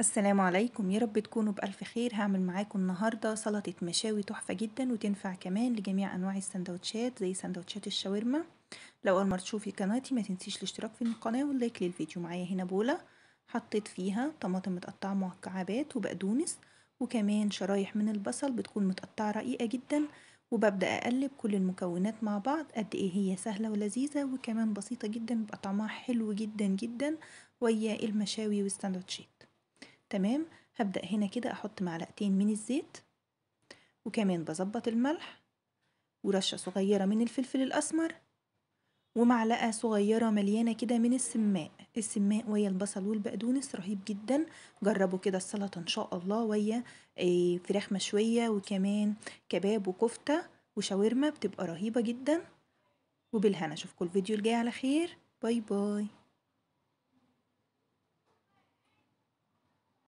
السلام عليكم يا رب تكونوا بألف خير هعمل معاكم النهاردة سلطة مشاوي تحفة جدا وتنفع كمان لجميع أنواع السندوتشات زي سندوتشات الشاورما لو أول مرة تشوفي قناتي ما تنسيش الاشتراك في القناة واللايك للفيديو معايا هنا بولة حطيت فيها طماطم متقطعة مكعبات وبقدونس وكمان شرايح من البصل بتكون متقطعة رقيقة جدا وببدأ أقلب كل المكونات مع بعض قد إيه هي سهلة ولذيذة وكمان بسيطة جدا بيبقى طعمها حلو جدا جدا ويا المشاوي والسندوتشات تمام هبدأ هنا كده أحط معلقتين من الزيت وكمان بظبط الملح ورشة صغيرة من الفلفل الأسمر ومعلقة صغيرة مليانة كده من السماء السماء ويا البصل والبقدونس رهيب جدا جربوا كده السلطة إن شاء الله ويا آه، فراخ مشوية وكمان كباب وكفتة وشاورما بتبقى رهيبة جدا وبالهنا أشوفكم الفيديو الجاي على خير باي باي